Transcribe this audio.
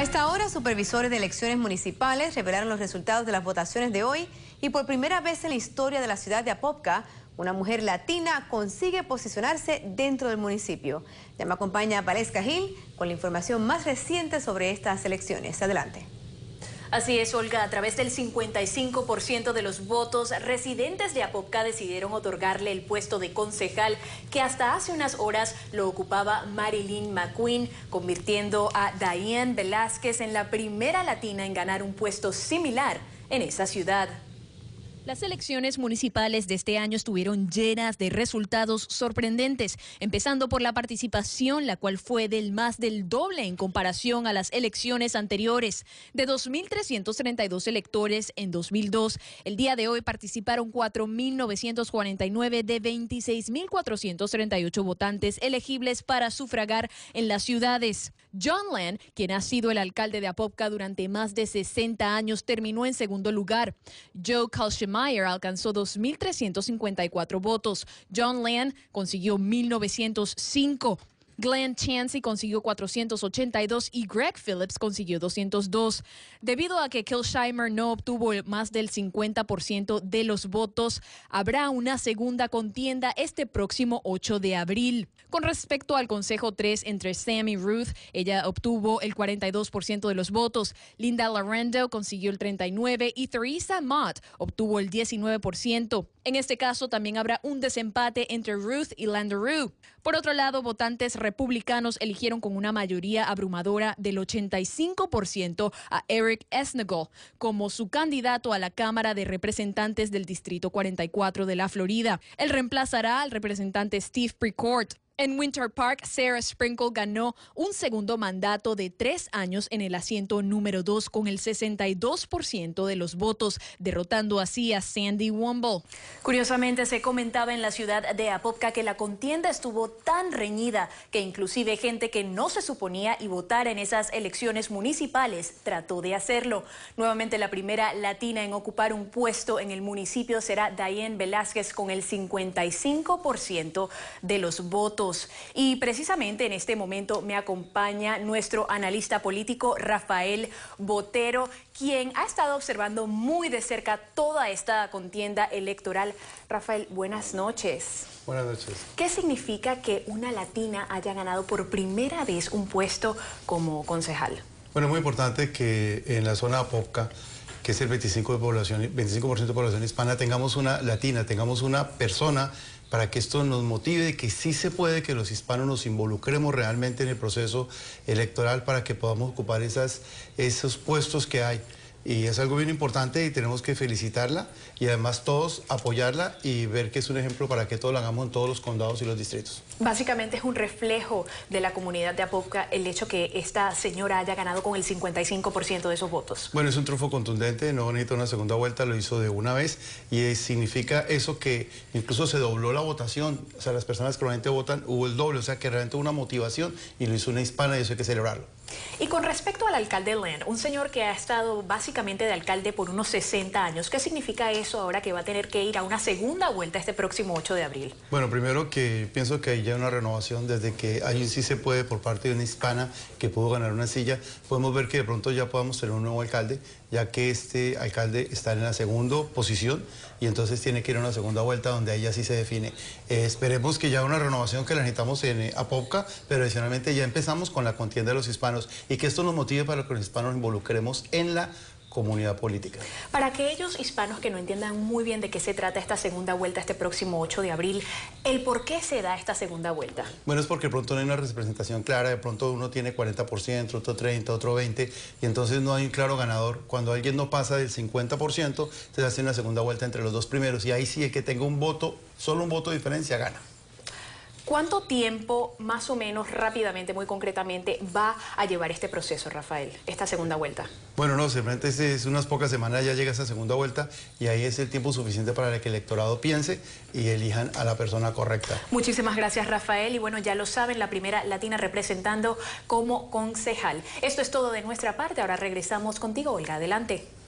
A esta hora, supervisores de elecciones municipales revelaron los resultados de las votaciones de hoy y por primera vez en la historia de la ciudad de Apopka, una mujer latina consigue posicionarse dentro del municipio. Ya me acompaña Valesca Gil con la información más reciente sobre estas elecciones. Adelante. Así es, Olga, a través del 55% de los votos, residentes de Apopka decidieron otorgarle el puesto de concejal que hasta hace unas horas lo ocupaba Marilyn McQueen, convirtiendo a Diane Velázquez en la primera latina en ganar un puesto similar en esa ciudad. Las elecciones municipales de este año estuvieron llenas de resultados sorprendentes, empezando por la participación, la cual fue del más del doble en comparación a las elecciones anteriores. De 2.332 electores en 2002, el día de hoy participaron 4.949 de 26.438 votantes elegibles para sufragar en las ciudades. John Lenn, quien ha sido el alcalde de Apopka durante más de 60 años, terminó en segundo lugar. Joe Kalshima. Meyer alcanzó 2.354 votos. John Land consiguió 1.905. Glenn Chansey consiguió 482 y Greg Phillips consiguió 202. Debido a que Kilsheimer no obtuvo más del 50% de los votos, habrá una segunda contienda este próximo 8 de abril. Con respecto al Consejo 3 entre Sam y Ruth, ella obtuvo el 42% de los votos, Linda Larendo consiguió el 39% y Theresa Mott obtuvo el 19%. En este caso también habrá un desempate entre Ruth y Landry. Por otro lado, votantes republicanos eligieron con una mayoría abrumadora del 85% a Eric Esnagel como su candidato a la Cámara de Representantes del Distrito 44 de la Florida. Él reemplazará al representante Steve Precourt, en Winter Park, Sarah Sprinkle ganó un segundo mandato de tres años en el asiento número dos con el 62% de los votos, derrotando así a Sandy Womble. Curiosamente, se comentaba en la ciudad de Apopka que la contienda estuvo tan reñida que inclusive gente que no se suponía y votar en esas elecciones municipales trató de hacerlo. Nuevamente, la primera latina en ocupar un puesto en el municipio será Diane Velázquez con el 55% de los votos. Y precisamente en este momento me acompaña nuestro analista político Rafael Botero, quien ha estado observando muy de cerca toda esta contienda electoral. Rafael, buenas noches. Buenas noches. ¿Qué significa que una latina haya ganado por primera vez un puesto como concejal? Bueno, es muy importante que en la zona POCA que es el 25% de población, 25 población hispana, tengamos una latina, tengamos una persona para que esto nos motive, que sí se puede que los hispanos nos involucremos realmente en el proceso electoral para que podamos ocupar esos puestos que hay y es algo bien importante y tenemos que felicitarla y además todos apoyarla y ver que es un ejemplo para que todos lo hagamos en todos los condados y los distritos. Básicamente es un reflejo de la comunidad de Apopka el hecho que esta señora haya ganado con el 55% de esos votos. Bueno, es un triunfo contundente, no necesita una segunda vuelta, lo hizo de una vez y significa eso que incluso se dobló la votación, o sea, las personas que realmente votan hubo el doble, o sea, que realmente hubo una motivación y lo hizo una hispana y eso hay que celebrarlo. Y con respecto al alcalde Land, un señor que ha estado básicamente de alcalde por unos 60 años, ¿qué significa eso ahora que va a tener que ir a una segunda vuelta este próximo 8 de abril? Bueno, primero que pienso que hay ya una renovación desde que ahí sí se puede por parte de una hispana que pudo ganar una silla. Podemos ver que de pronto ya podamos tener un nuevo alcalde, ya que este alcalde está en la segunda posición y entonces tiene que ir a una segunda vuelta donde ahí ya sí se define. Eh, esperemos que ya una renovación que la necesitamos en eh, pero adicionalmente ya empezamos con la contienda de los hispanos y que esto nos motive para que los hispanos nos involucremos en la comunidad política. Para aquellos hispanos que no entiendan muy bien de qué se trata esta segunda vuelta este próximo 8 de abril, ¿el por qué se da esta segunda vuelta? Bueno, es porque pronto no hay una representación clara, de pronto uno tiene 40%, otro 30%, otro 20%, y entonces no hay un claro ganador. Cuando alguien no pasa del 50%, se hace una segunda vuelta entre los dos primeros, y ahí sí es que tenga un voto, solo un voto de diferencia, gana. ¿Cuánto tiempo, más o menos, rápidamente, muy concretamente, va a llevar este proceso, Rafael, esta segunda vuelta? Bueno, no, simplemente es unas pocas semanas ya llega esa segunda vuelta y ahí es el tiempo suficiente para que el electorado piense y elijan a la persona correcta. Muchísimas gracias, Rafael. Y bueno, ya lo saben, la primera latina representando como concejal. Esto es todo de nuestra parte. Ahora regresamos contigo, Olga. Adelante.